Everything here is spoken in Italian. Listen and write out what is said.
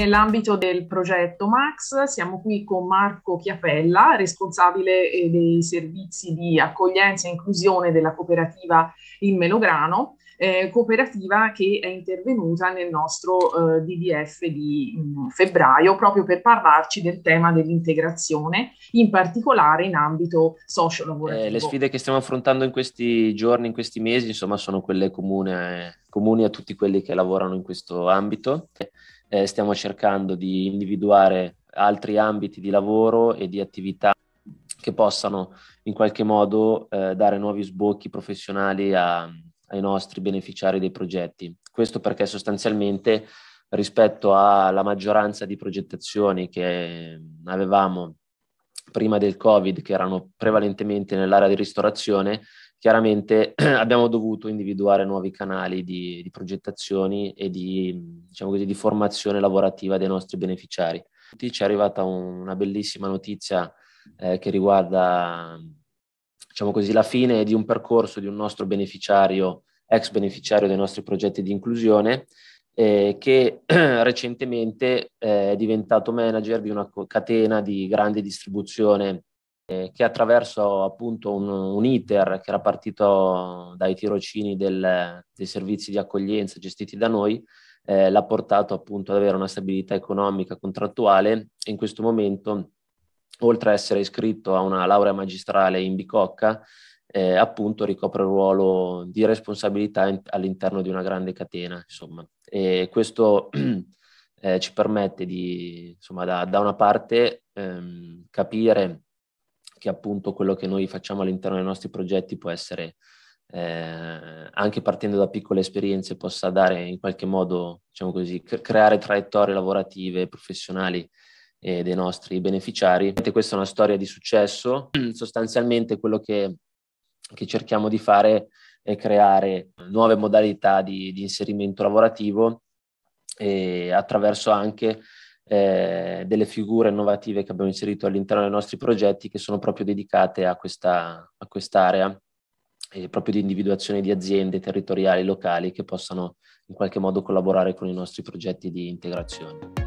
Nell'ambito del progetto Max siamo qui con Marco Chiapella, responsabile eh, dei servizi di accoglienza e inclusione della cooperativa Il Melograno, eh, cooperativa che è intervenuta nel nostro eh, DDF di mh, mm, febbraio proprio per parlarci del tema dell'integrazione, in particolare in ambito socio-lavorativo. Eh, le sfide che stiamo affrontando in questi giorni, in questi mesi, insomma, sono quelle comune, eh, comuni a tutti quelli che lavorano in questo ambito eh, stiamo cercando di individuare altri ambiti di lavoro e di attività che possano in qualche modo eh, dare nuovi sbocchi professionali a, ai nostri beneficiari dei progetti. Questo perché sostanzialmente rispetto alla maggioranza di progettazioni che avevamo prima del Covid, che erano prevalentemente nell'area di ristorazione, chiaramente abbiamo dovuto individuare nuovi canali di, di progettazioni e di, diciamo così, di, formazione lavorativa dei nostri beneficiari. Ci è arrivata un, una bellissima notizia eh, che riguarda diciamo così, la fine di un percorso di un nostro beneficiario, ex beneficiario dei nostri progetti di inclusione, eh, che recentemente eh, è diventato manager di una catena di grande distribuzione eh, che attraverso appunto un, un, iter che era partito dai tirocini del, dei servizi di accoglienza gestiti da noi, eh, l'ha portato appunto ad avere una stabilità economica contrattuale e in questo momento, oltre a essere iscritto a una laurea magistrale in Bicocca, eh, appunto ricopre il ruolo di responsabilità in, all'interno di una grande catena, insomma. E questo eh, ci permette di, insomma, da, da una parte ehm, capire che appunto quello che noi facciamo all'interno dei nostri progetti può essere, eh, anche partendo da piccole esperienze, possa dare in qualche modo, diciamo così, creare traiettorie lavorative, professionali eh, dei nostri beneficiari. Questa è una storia di successo, sostanzialmente quello che, che cerchiamo di fare è creare nuove modalità di, di inserimento lavorativo e eh, attraverso anche eh, delle figure innovative che abbiamo inserito all'interno dei nostri progetti che sono proprio dedicate a, questa, a quest'area, eh, proprio di individuazione di aziende territoriali, locali che possano in qualche modo collaborare con i nostri progetti di integrazione.